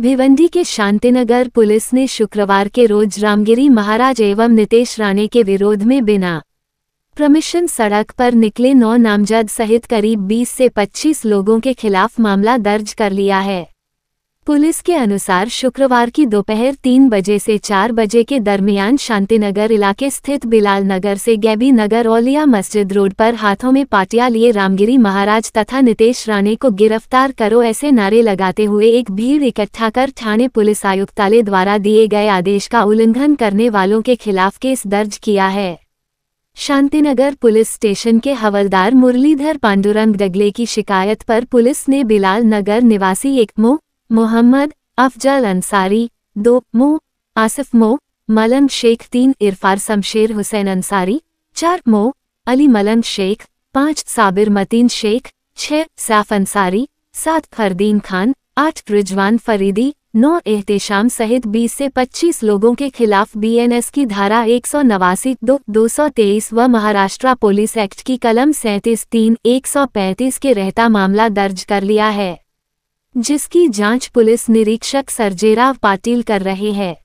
भिवंडी के शांतिनगर पुलिस ने शुक्रवार के रोज रामगिरी महाराज एवं नितेश राणे के विरोध में बिना प्रमिशन सड़क पर निकले नौ नामजद सहित करीब 20 से 25 लोगों के खिलाफ मामला दर्ज कर लिया है पुलिस के अनुसार शुक्रवार की दोपहर तीन बजे से चार बजे के दरमियान शांतिनगर इलाके स्थित बिलाल नगर से गैबी नगर ओलिया मस्जिद रोड पर हाथों में पाटिया लिए रामगिरी महाराज तथा नितेश राणे को गिरफ्तार करो ऐसे नारे लगाते हुए एक भीड़ इकट्ठा कर थाने पुलिस आयुक्तालय द्वारा दिए गए आदेश का उल्लंघन करने वालों के खिलाफ केस दर्ज किया है शांतिनगर पुलिस स्टेशन के हवलदार मुरलीधर पांडुरंग डगले की शिकायत पर पुलिस ने बिलाल नगर निवासी एकमो मोहम्मद अफजल अंसारी दो मो आसिफ मो मलन शेख तीन इरफार शमशेर हुसैन अंसारी चार मो अली मलन शेख पाँच साबिर मतीन शेख छः सैफ अंसारी सात फरदीन खान आठ रिजवान फरीदी नौ एहतेशाम सहित 20 से 25 लोगों के खिलाफ बीएनएस की धारा एक सौ नवासी दो दो सौ तेईस व महाराष्ट्र पुलिस एक्ट की कलम सैंतीस तीन एक सौ पैंतीस के रहता मामला दर्ज कर लिया है जिसकी जांच पुलिस निरीक्षक सरजेराव पाटिल कर रहे हैं